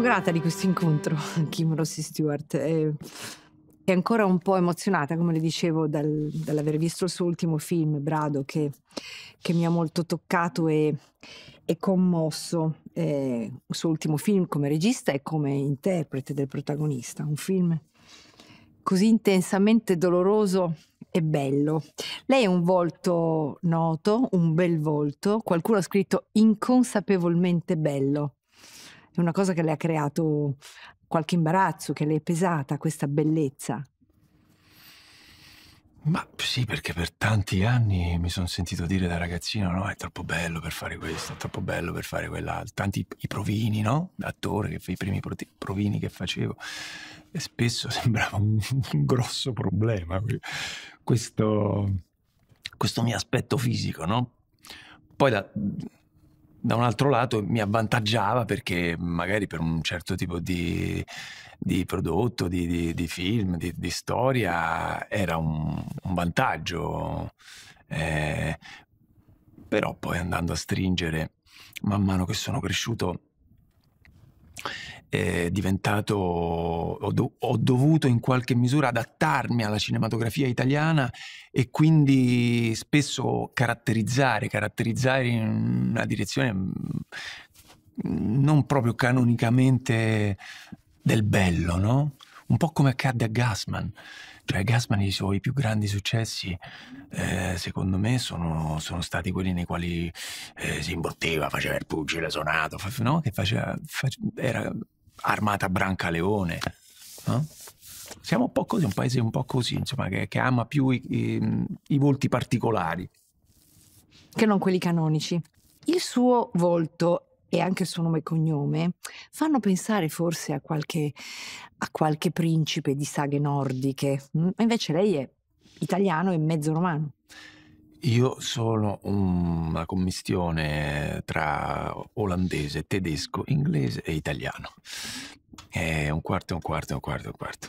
sono grata di questo incontro Kim Rossi Stewart. E... è, ancora un po' emozionata, come le dicevo, dal, dall'aver visto il suo ultimo film, Brado, che, che mi ha molto toccato e, e commosso. il suo ultimo film come regista e come interprete del protagonista. Un film così intensamente doloroso e bello. Lei è un volto noto, un bel volto, qualcuno ha scritto inconsapevolmente bello è una cosa che le ha creato qualche imbarazzo, che le è pesata questa bellezza? Ma sì, perché per tanti anni mi sono sentito dire da ragazzino, no, è troppo bello per fare questo, è troppo bello per fare quell'altro. Tanti i provini, no? L'attore, che, i primi provini che facevo. E spesso sembrava un, un grosso problema questo, questo mio aspetto fisico, no? Poi da, da un altro lato mi avvantaggiava perché magari per un certo tipo di, di prodotto, di, di, di film, di, storia era un, un vantaggio. Eh, però poi andando a stringere, man mano che sono cresciuto, è diventato, ho, do, ho, dovuto in qualche misura adattarmi alla cinematografia italiana e quindi spesso caratterizzare, caratterizzare in una direzione mm, non proprio canonicamente del bello, no? Un po' come accadde a Gassman. Cioè Gassman i suoi più grandi successi, eh, secondo me, sono, sono, stati quelli nei quali eh, si imbotteva, faceva il pugile sonato, no? che faceva, faceva era armata Brancaleone. No? Siamo un po' così, un paese un po' così, insomma, che, che ama più i, i, i volti particolari. Che non quelli canonici. Il suo volto e anche il suo nome e cognome fanno pensare forse a qualche, a qualche principe di saghe nordiche. Mm? Invece lei è italiano e mezzo romano. Io sono una commistione tra olandese, tedesco, inglese e italiano. È un quarto, un quarto, un quarto, un quarto.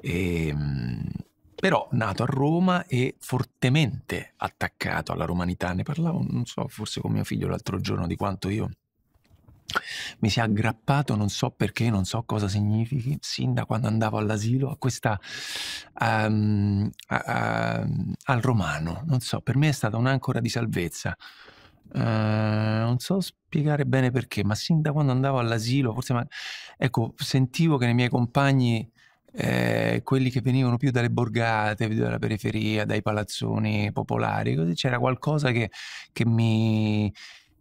E, ehm, però nato a Roma e fortemente attaccato alla romanità, ne parlavo, non so, forse con mio figlio l'altro giorno di quanto io mi si è aggrappato, non so perché, non so cosa significhi, sin da quando andavo all'asilo, a questa, um, a, a, al romano. Non so, per me è stata un'ancora di salvezza. Uh, non so spiegare bene perché, ma sin da quando andavo all'asilo, forse ma, ecco, sentivo che nei miei compagni eh, quelli che venivano più dalle borgate, dalla periferia, dai palazzoni popolari, così c'era qualcosa che, che mi,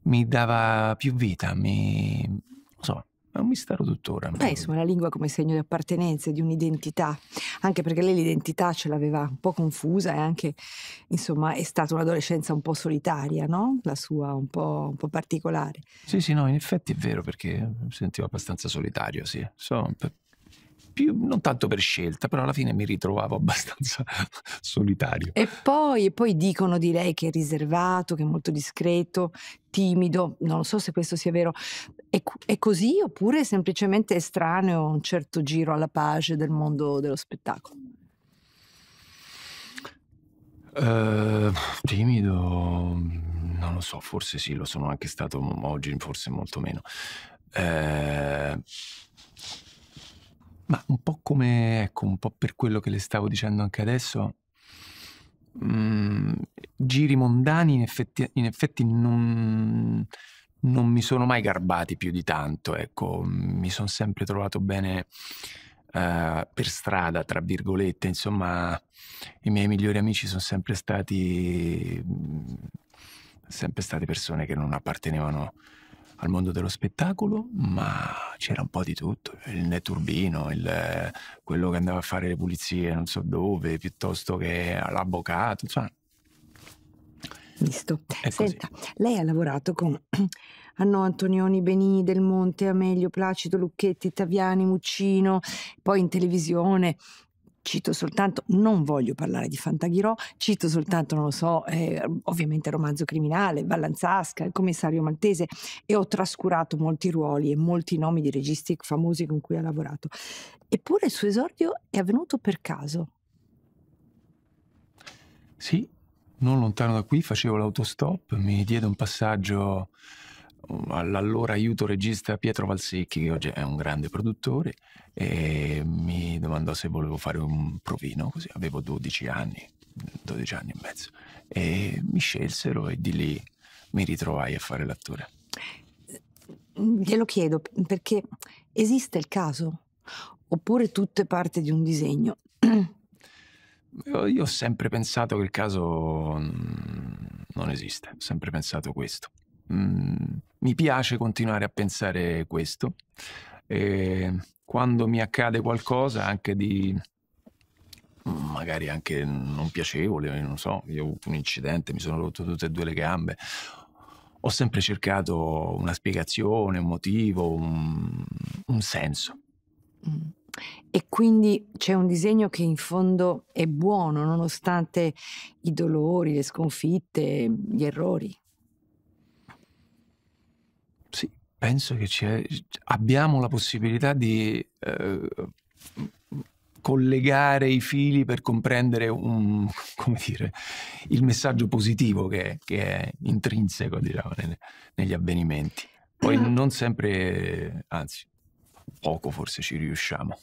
mi dava più vita, mi... non so, è un mistero tuttora. Beh, insomma, la lingua come segno di appartenenza, di un'identità, anche perché lei l'identità ce l'aveva un po' confusa e anche, insomma, è stata un'adolescenza un po' solitaria, no? La sua, un po', un po', particolare. Sì, sì, no, in effetti è vero perché mi sentivo abbastanza solitario, sì. So, più, non tanto per scelta, però alla fine mi ritrovavo abbastanza solitario. E poi, e poi dicono di lei che è riservato, che è molto discreto, timido, non so se questo sia vero, è, è così oppure è semplicemente estraneo un certo giro alla page del mondo dello spettacolo? Uh, timido, non lo so, forse sì, lo sono anche stato oggi, forse molto meno. Uh, ma un po' come, ecco, un po' per quello che le stavo dicendo anche adesso, mh, mm, giri mondani in effetti, in effetti non, non, mi sono mai garbati più di tanto, ecco, mi sono sempre trovato bene uh, per strada, tra virgolette, insomma, i miei migliori amici sono sempre stati, mm, sempre state persone che non appartenevano al mondo dello spettacolo, ma c'era un po' di tutto, il netturbino, il, quello che andava a fare le pulizie non so dove, piuttosto che l'avvocato, insomma. Visto. Senta, lei ha lavorato con Anno Antonioni, Benini, Del Monte, Amelio, Placido, Lucchetti, Taviani, Muccino, poi in televisione cito soltanto, non voglio parlare di Fantaghirò, cito soltanto, non lo so, eh, ovviamente romanzo criminale, Vallanzasca, il commissario maltese e ho trascurato molti ruoli e molti nomi di registi famosi con cui ha lavorato. Eppure il suo esordio è avvenuto per caso. Sì, non lontano da qui facevo l'autostop, mi diede un passaggio all'allora aiuto regista Pietro Valsecchi, che oggi è un grande produttore, e mi domandò se volevo fare un provino, così avevo 12 anni, 12 anni e mezzo, e mi scelsero e di lì mi ritrovai a fare l'attore. Glielo chiedo perché esiste il caso, oppure tutte parte di un disegno? Io ho sempre pensato che il caso mm, non esiste, ho sempre pensato questo. Mm, mi piace continuare a pensare questo. E ehm, quando mi accade qualcosa anche di mm, magari anche non piacevole, non so, io ho avuto un incidente, mi sono rotto tutte e due le gambe. Ho sempre cercato una spiegazione, un motivo, un, un senso. Mm. E quindi c'è un disegno che in fondo è buono nonostante i dolori, le sconfitte, gli errori. penso che abbiamo la possibilità di eh, collegare i fili per comprendere un, dire, il messaggio positivo che, che è intrinseco diciamo, neg negli avvenimenti. Poi mm. non sempre, anzi, poco forse ci riusciamo.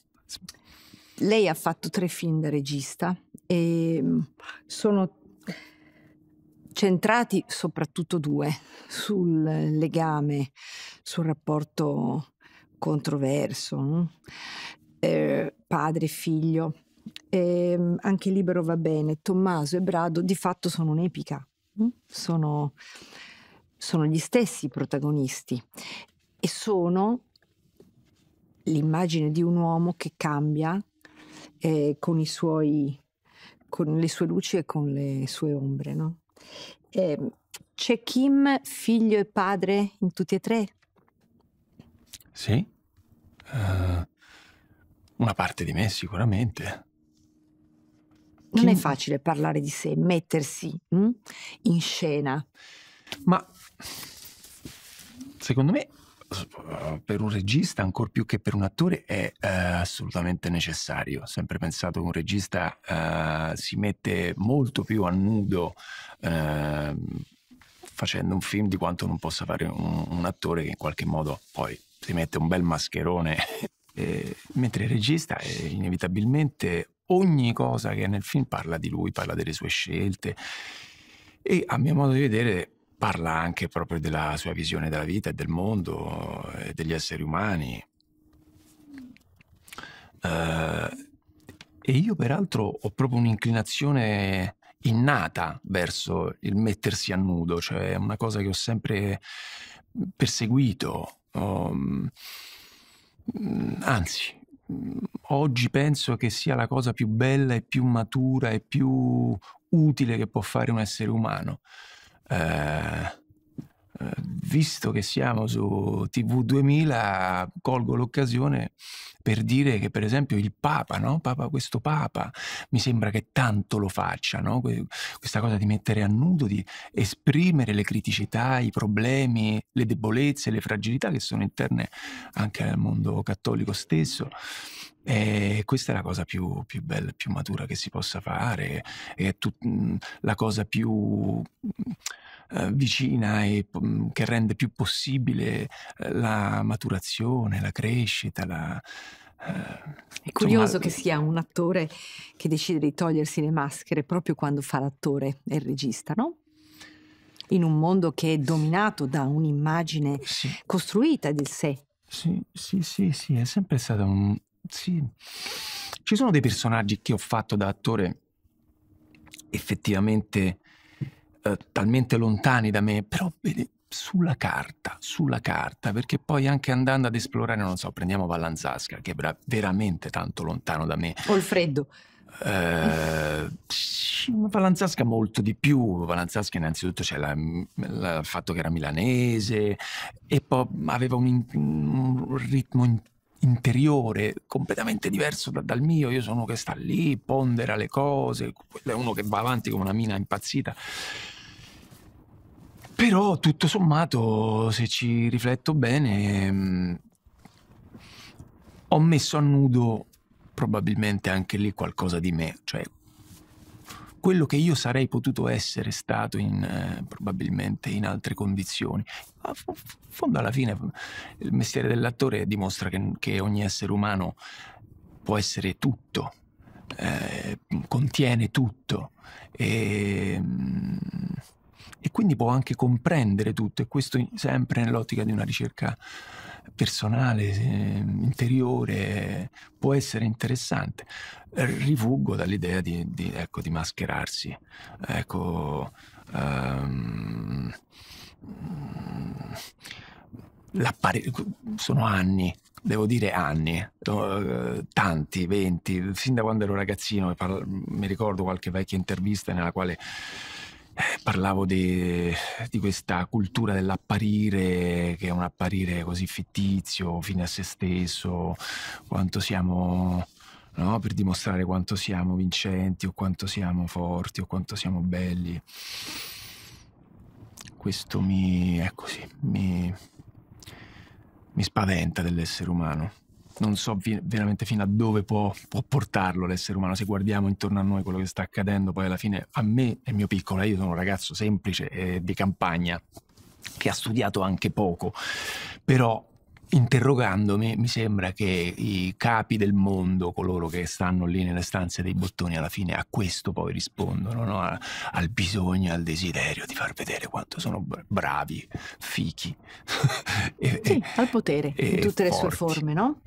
Lei ha fatto tre film da regista e mm, sono centrati soprattutto due sul legame sul rapporto controverso, no? eh, padre, figlio. Eh, anche Libero va bene, Tommaso e Brado di fatto sono un'epica, mm? sono, sono gli stessi protagonisti e sono l'immagine di un uomo che cambia eh, con, suoi, con, le sue luci e con le sue ombre. No? Eh, c'è Kim, figlio e padre in tutti e tre? Sì? Uh, una parte di me sicuramente. Non Chi... è facile parlare di sé, mettersi mh, mm, in scena. Ma secondo me per un regista, ancor più che per un attore, è eh, assolutamente necessario. Ho sempre pensato che un regista eh, si mette molto più a nudo eh, facendo un film di quanto non possa fare un, un attore che in qualche modo poi si mette un bel mascherone. e, mentre il regista è inevitabilmente ogni cosa che è nel film parla di lui, parla delle sue scelte e a mio modo di vedere parla anche proprio della sua visione della vita e del mondo e eh, degli esseri umani. Uh, e io peraltro ho proprio un'inclinazione innata verso il mettersi a nudo, cioè una cosa che ho sempre perseguito. Um, anzi, mm, oggi penso che sia la cosa più bella e più matura e più utile che può fare un essere umano. Eh, visto che siamo su TV2000, colgo l'occasione per dire che per esempio il Papa, no? Papa questo Papa, mi sembra che tanto lo faccia, no? questa cosa di mettere a nudo, di esprimere le criticità, i problemi, le debolezze, le fragilità che sono interne anche al mondo cattolico stesso. E questa è la cosa più, più bella, più matura che si possa fare, è tut- la cosa più eh, vicina e mm, che rende più possibile eh, la maturazione, la crescita, la, eh, è curioso Insomma, che sia un attore che decide di togliersi le maschere proprio quando fa l'attore e il regista, no? In un mondo che è dominato da un'immagine sì. costruita di sé. Sì, sì, sì, sì, è sempre stato un... Sì. Ci sono dei personaggi che ho fatto da attore effettivamente eh, talmente lontani da me, però vede, sulla carta, sulla carta, perché poi anche andando ad esplorare, non so, prendiamo Vallanzasca, che è veramente tanto lontano da me. Polfreddo. Eh, Valanzasca molto di più. Valanzasca innanzitutto c'è il fatto che era milanese e poi aveva un, un ritmo in, interiore completamente diverso da, dal mio. Io sono uno che sta lì, pondera le cose, è uno che va avanti come una mina impazzita. Però tutto sommato, se ci rifletto bene, mm, ho messo a nudo probabilmente anche lì qualcosa di me, cioè quello che io sarei potuto essere stato in, eh, probabilmente in altre condizioni. Ma in fondo alla fine il mestiere dell'attore dimostra che, che ogni essere umano può essere tutto, eh, contiene tutto. E, mm, e quindi può anche comprendere tutto e questo sempre nell'ottica di una ricerca personale, eh, interiore, può essere interessante. Eh, rifuggo dall'idea di, di, ecco, di mascherarsi, ecco, um, sono anni devo dire anni, eh, tanti, venti, sin da quando ero ragazzino, mi ricordo qualche vecchia intervista nella quale eh, parlavo di, di, questa cultura dell'apparire, che è un apparire così fittizio, fine a se stesso, quanto siamo, no? per dimostrare quanto siamo vincenti o quanto siamo forti o quanto siamo belli. Questo mi, è così, mi, mi spaventa dell'essere umano non so vi- veramente fino a dove può, può, portarlo l'essere umano. Se guardiamo intorno a noi quello che sta accadendo, poi alla fine a me e mio piccolo, io sono un ragazzo semplice eh, di campagna che ha studiato anche poco, però interrogandomi, mi sembra che i capi del mondo, coloro che stanno lì nelle stanze dei bottoni, alla fine a questo poi rispondono, no? a, al bisogno, al desiderio di far vedere quanto sono bravi, fichi. e, sì, al potere, e, in tutte le sue forme, no?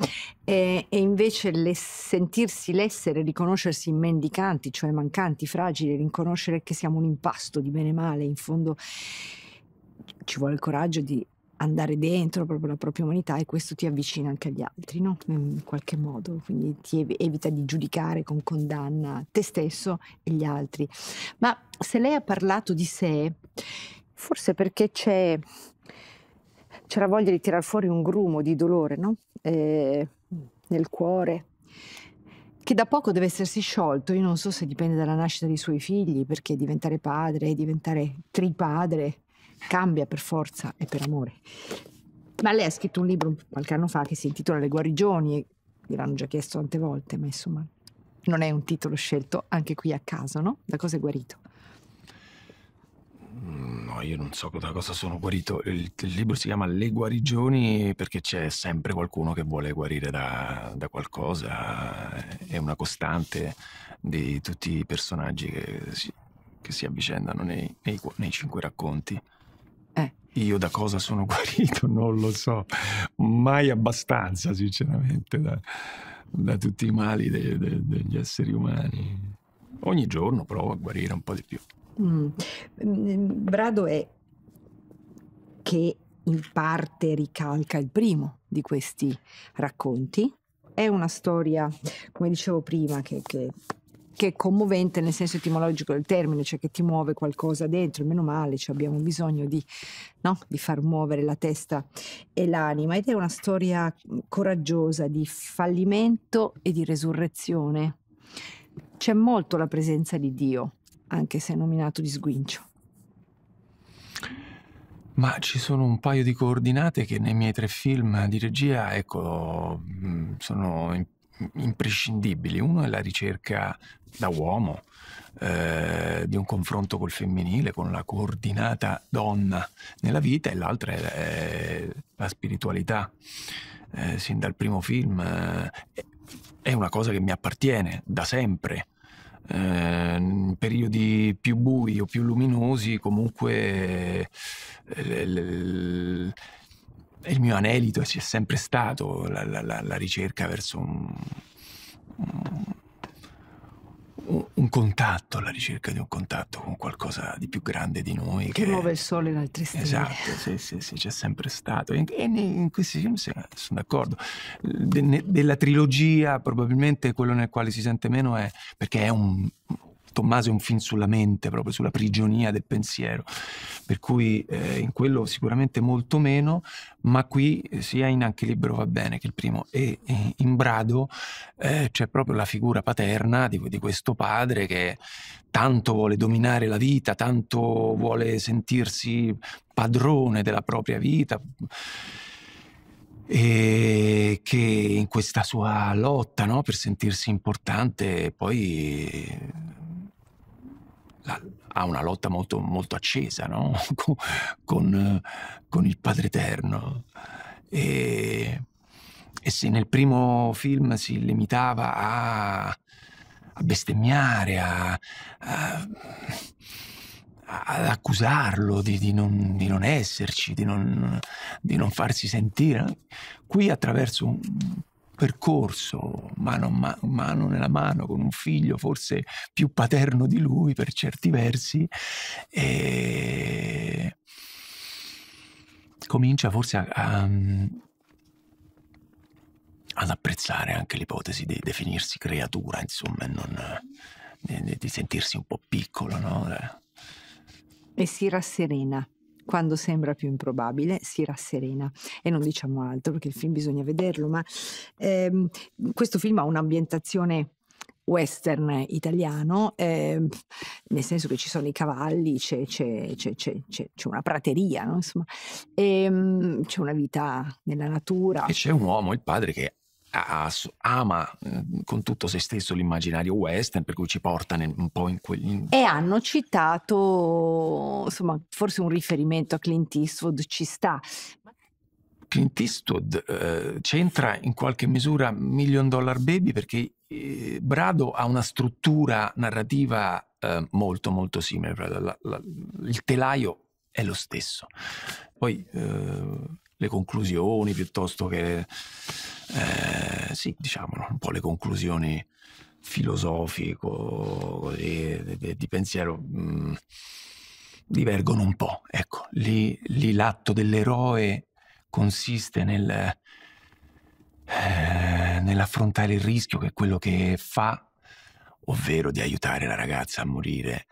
E, invece le, sentirsi l'essere, riconoscersi mendicanti, cioè mancanti, fragili, riconoscere che siamo un impasto di bene e male, in fondo ci vuole il coraggio di andare dentro proprio la propria umanità e questo ti avvicina anche agli altri, no? in qualche modo, quindi ti evita di giudicare con condanna te stesso e gli altri. Ma se lei ha parlato di sé, forse perché c'è, c'è la voglia di tirar fuori un grumo di dolore no? eh, nel cuore, che da poco deve essersi sciolto. Io non so se dipende dalla nascita dei suoi figli, perché diventare padre, diventare tripadre, cambia per forza e per amore. Ma lei ha scritto un libro qualche anno fa che si intitola Le guarigioni, e gliel'hanno già chiesto tante volte, ma insomma non è un titolo scelto anche qui a caso, no? Da cosa è guarito? Mm, no, io non so da cosa sono guarito. Il, il libro si chiama Le guarigioni perché c'è sempre qualcuno che vuole guarire da, da qualcosa. È una costante di tutti i personaggi che si, che si avvicendano nei, nei, nei cinque racconti. Io da cosa sono guarito non lo so, mai abbastanza sinceramente da, da tutti i mali de, de, degli esseri umani. Ogni giorno provo a guarire un po' di più. Mm. mm Brado è che in parte ricalca il primo di questi racconti. È una storia, come dicevo prima, che, che che è commovente nel senso etimologico del termine, cioè che ti muove qualcosa dentro, meno male, cioè abbiamo bisogno di, no? di far muovere la testa e l'anima ed è una storia coraggiosa di fallimento e di resurrezione. C'è molto la presenza di Dio, anche se nominato di sguincio. Ma ci sono un paio di coordinate che nei miei tre film di regia, ecco, mm, sono imprescindibili. Uno è la ricerca da uomo eh, di un confronto col femminile, con la coordinata donna nella vita, e l'altra è, eh, la spiritualità. Eh, sin dal primo film eh, è una cosa che mi appartiene da sempre. in eh, periodi più bui o più luminosi, comunque eh, il mio anelito ci è sempre stato, la, la, la ricerca verso un, un, un, contatto, la ricerca di un contatto con qualcosa di più grande di noi. Che, che muove il sole in altri stelle. Esatto, sì, sì, sì, c'è sempre stato. E in, in questi film sono d'accordo. De, della trilogia probabilmente quello nel quale si sente meno è perché è un, Tommaso è un film sulla mente, proprio sulla prigionia del pensiero, per cui eh, in quello sicuramente molto meno, ma qui eh, sia in Anche Libero va bene che il primo e, in Brado eh, c'è proprio la figura paterna di, di questo padre che tanto vuole dominare la vita, tanto vuole sentirsi padrone della propria vita e che in questa sua lotta no, per sentirsi importante poi ha una lotta molto, molto accesa no? con, con, il Padre Eterno. E, e, se nel primo film si limitava a, a bestemmiare, a, a, ad accusarlo di, di, non, di non, esserci, di non, di non farsi sentire, qui attraverso un percorso mano, ma, mano nella mano con un figlio forse più paterno di lui per certi versi e comincia forse a, a, ad apprezzare anche l'ipotesi di definirsi creatura insomma e non di, di sentirsi un po' piccolo no? e si rasserena quando sembra più improbabile, si rasserena. E non diciamo altro perché il film bisogna vederlo, ma ehm, questo film ha un'ambientazione western italiano, ehm, nel senso che ci sono i cavalli, c'è, c'è, c'è, c'è una prateria, no? insomma, ehm, c'è una vita nella natura. E c'è un uomo, il padre, che ama mm, con tutto se stesso l'immaginario western, per cui ci porta nel, un po' in quel... E hanno citato, insomma, forse un riferimento a Clint Eastwood ci sta. Clint Eastwood eh, c'entra in qualche misura Million Dollar Baby perché eh, Brado ha una struttura narrativa eh, molto molto simile, la, la, la, il telaio è lo stesso. Poi eh, le conclusioni piuttosto che, eh, sì, diciamo un po' le conclusioni filosofico e di, di, pensiero mh, mm, divergono un po'. Ecco, lì, lì l'atto dell'eroe consiste nel, eh, nell'affrontare il rischio che è quello che fa, ovvero di aiutare la ragazza a morire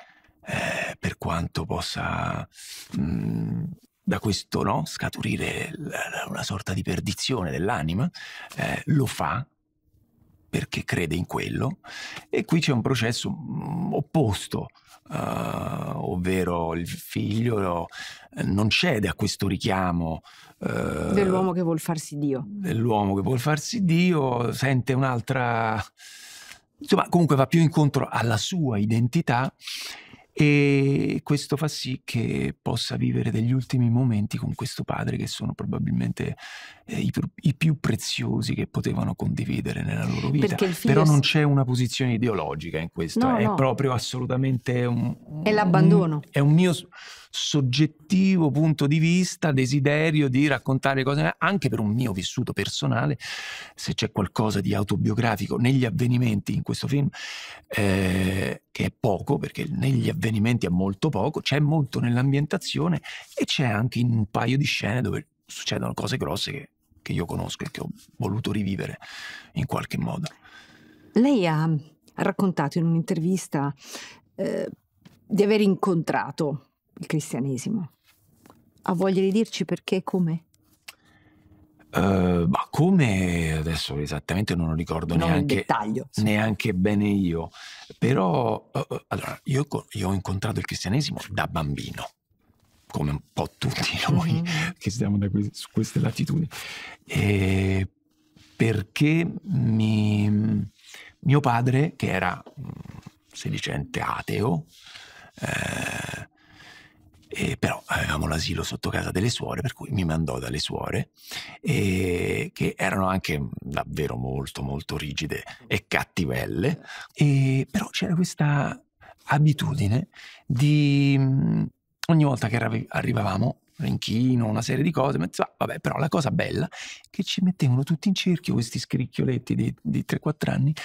eh, per quanto possa mh, mm, da questo no, scaturire una sorta di perdizione dell'anima, eh, lo fa perché crede in quello e qui c'è un processo mm, opposto, eh, ovvero il figlio eh, non cede a questo richiamo eh, dell'uomo che vuol farsi Dio. Dell'uomo che vuol farsi Dio sente un'altra insomma comunque va più incontro alla sua identità e questo fa sì che possa vivere degli ultimi momenti con questo padre che sono probabilmente eh, i, i, più preziosi che potevano condividere nella loro vita. Però non c'è una posizione ideologica in questo, no, è no. proprio assolutamente un... È l'abbandono. È un mio soggettivo punto di vista, desiderio di raccontare cose, anche per un mio vissuto personale, se c'è qualcosa di autobiografico negli avvenimenti in questo film, eh, che è poco, perché negli avvenimenti è molto poco, c'è molto nell'ambientazione e c'è anche in un paio di scene dove succedono cose grosse che, che io conosco e che ho voluto rivivere in qualche modo. Lei ha mm, raccontato in un'intervista eh, di aver incontrato il cristianesimo. Ha voglia di dirci perché e come? Ehm, ma come adesso esattamente non lo ricordo non neanche, sì. neanche, bene io, però uh, allora, io, io, ho incontrato il cristianesimo da bambino, come un po' tutti noi mm-hmm. che stiamo que- su queste latitudini, e ehm, perché mi, mio padre, che era mm, sedicente ateo, eh, e però avevamo eh, l'asilo sotto casa delle suore, per cui mi mandò dalle suore, eh, che erano anche davvero molto, molto rigide e cattivelle. E però c'era questa abitudine di mm, ogni volta che arrivavamo Renchino, una serie di cose, ma ah, vabbè, però la cosa bella è che ci mettevano tutti in cerchio questi scricchioletti di, di 3-4 anni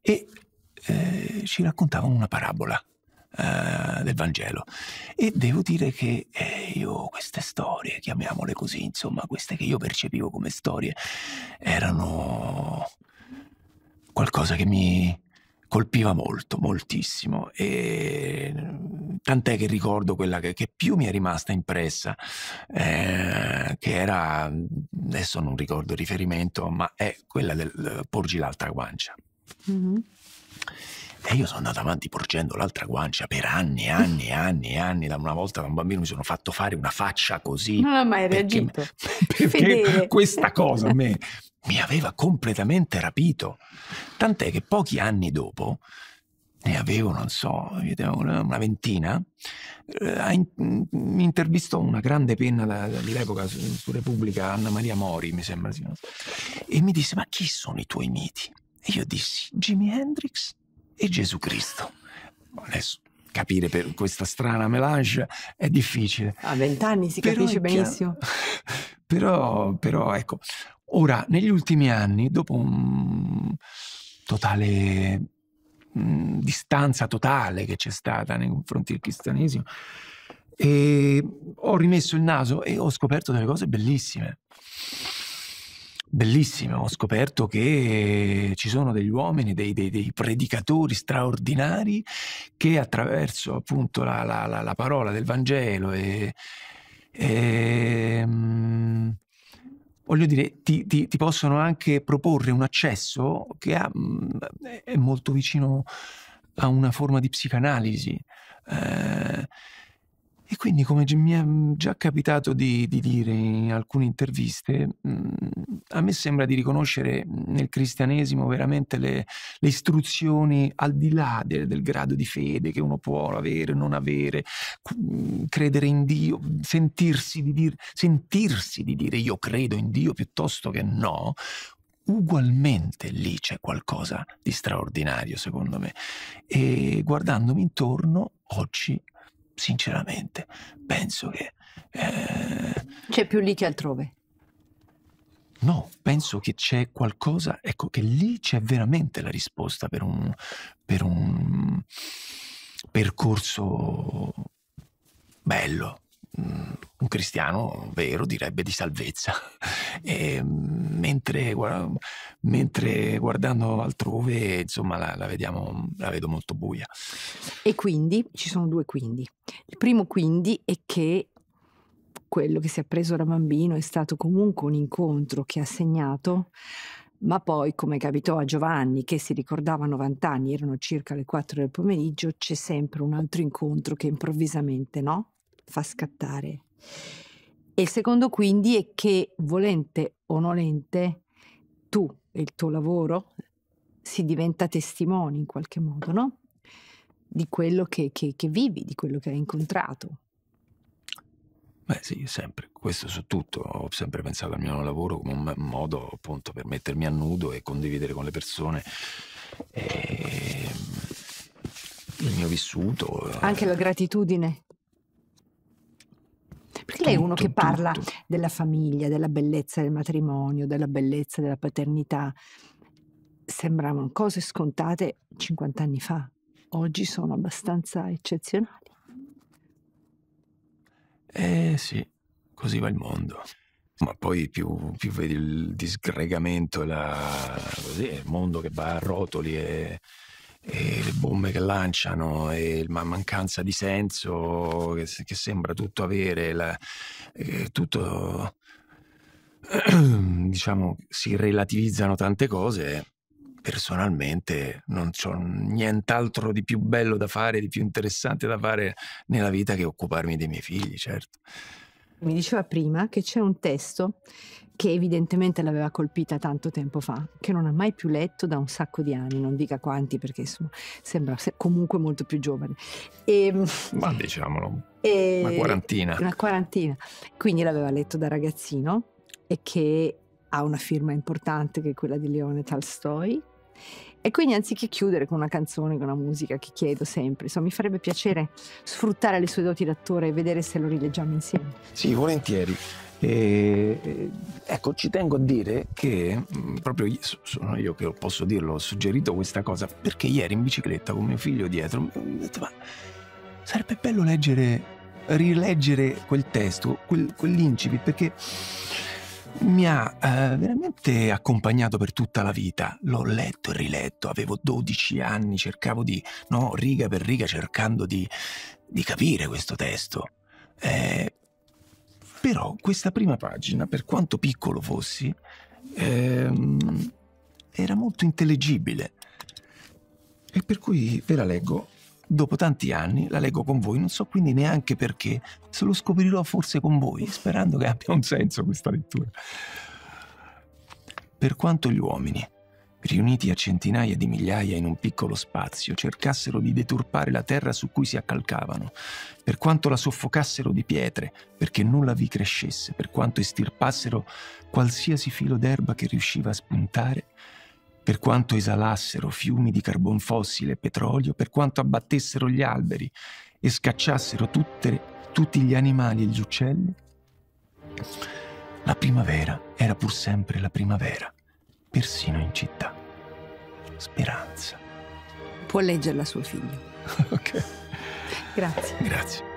e eh, ci raccontavano una parabola. Eh, del Vangelo. E devo dire che eh, io queste storie, chiamiamole così, insomma, queste che io percepivo come storie, erano qualcosa che mi colpiva molto, moltissimo. E tant'è che ricordo quella che, che più mi è rimasta impressa, eh, che era, adesso non ricordo il riferimento, ma è quella del porgi l'altra guancia. Mm -hmm. E io sono andato avanti porgendo l'altra guancia per anni e anni e anni e anni. Da una volta da un bambino mi sono fatto fare una faccia così. Non ho mai reagito. Perché Fedele. questa cosa a me mi aveva completamente rapito. Tant'è che pochi anni dopo, ne avevo, non so, una ventina, eh, mi mm, intervistò una grande penna dell'epoca su, su Repubblica, Anna Maria Mori, mi sembra, e mi disse, ma chi sono i tuoi miti? E io dissi, Jimi Hendrix e Gesù Cristo. Adesso capire per questa strana melange è difficile. A vent'anni si però capisce benissimo. Però, però, ecco, ora negli ultimi anni, dopo un totale mm, distanza totale che c'è stata nei confronti del cristianesimo, ho rimesso il naso e ho scoperto delle cose bellissime bellissime. Ho scoperto che ci sono degli uomini, dei, dei, dei predicatori straordinari che attraverso appunto la, la, la, la parola del Vangelo e, e ehm, mh, voglio dire, ti, ti, ti, possono anche proporre un accesso che ha, mm, è molto vicino a una forma di psicanalisi. Eh, e quindi, come mi è mm, già capitato di, di dire in alcune interviste, mm, a me sembra di riconoscere mm, nel cristianesimo veramente le, le istruzioni al di là del, del, grado di fede che uno può avere, non avere, credere in Dio, sentirsi di dire, sentirsi di dire io credo in Dio piuttosto che no, ugualmente lì c'è qualcosa di straordinario secondo me. E guardandomi intorno, oggi sinceramente, penso che... Eh... C'è più lì che altrove. No, penso che c'è qualcosa, ecco che lì c'è veramente la risposta per un, per un percorso bello, un cristiano vero direbbe di salvezza, e, mentre, mentre, guardando altrove insomma la, la, vediamo, la vedo molto buia. E quindi ci sono due quindi. Il primo quindi è che quello che si è preso da bambino è stato comunque un incontro che ha segnato ma poi, come capitò a Giovanni, che si ricordava 90 anni, erano circa le 4 del pomeriggio, c'è sempre un altro incontro che improvvisamente no? fa scattare. E il secondo quindi è che volente o nolente tu e il tuo lavoro si diventa testimoni in qualche modo, no? Di quello che, che, che vivi, di quello che hai incontrato. Beh sì, sempre, questo su tutto, ho sempre pensato al mio lavoro come un modo appunto per mettermi a nudo e condividere con le persone e... Ehm, il mio vissuto. Eh. Anche la gratitudine perché lei è uno che parla tutto. della famiglia, della bellezza del matrimonio, della bellezza della paternità. Sembravano cose scontate 50 anni fa, oggi sono abbastanza eccezionali. Eh sì, così va il mondo. Ma poi più, più vedi il disgregamento, la, così, il mondo che va a rotoli e e le bombe che lanciano e la mancanza di senso che, che sembra tutto avere, la, eh, tutto diciamo si relativizzano tante cose. Personalmente non ho nient'altro di più bello da fare, di più interessante da fare nella vita che occuparmi dei miei figli, certo mi diceva prima che c'è un testo che evidentemente l'aveva colpita tanto tempo fa, che non ha mai più letto da un sacco di anni, non dica quanti perché insomma, sembra comunque molto più giovane. E, ehm, Ma diciamolo, e, una quarantina. Una quarantina. Quindi l'aveva letto da ragazzino e che ha una firma importante che è quella di Leone Tolstoi e quindi anziché chiudere con una canzone, con una musica che chiedo sempre, insomma, mi farebbe piacere sfruttare le sue doti d'attore e vedere se lo rileggiamo insieme. Sì, volentieri. E, ecco, ci tengo a dire che mm, proprio io, sono io che posso dirlo, ho suggerito questa cosa perché ieri in bicicletta con mio figlio dietro mi ho detto, ma sarebbe bello leggere, rileggere quel testo, quel, quell'incipit, perché mi ha eh, veramente accompagnato per tutta la vita. L'ho letto e riletto, avevo 12 anni, cercavo di, no, riga per riga, cercando di, di capire questo testo. Eh, però questa prima pagina, per quanto piccolo fossi, ehm, era molto intellegibile. E per cui ve la leggo Dopo tanti anni la leggo con voi, non so quindi neanche perché, se lo scoprirò forse con voi, sperando che abbia un senso questa lettura. Per quanto gli uomini, riuniti a centinaia di migliaia in un piccolo spazio, cercassero di deturpare la terra su cui si accalcavano, per quanto la soffocassero di pietre, perché nulla vi crescesse, per quanto estirpassero qualsiasi filo d'erba che riusciva a spuntare, per quanto esalassero fiumi di carbon fossile e petrolio, per quanto abbattessero gli alberi e scacciassero tutte, tutti gli animali e gli uccelli, la primavera era pur sempre la primavera, persino in città. Speranza. Può leggerla suo figlio. ok. Grazie. Grazie.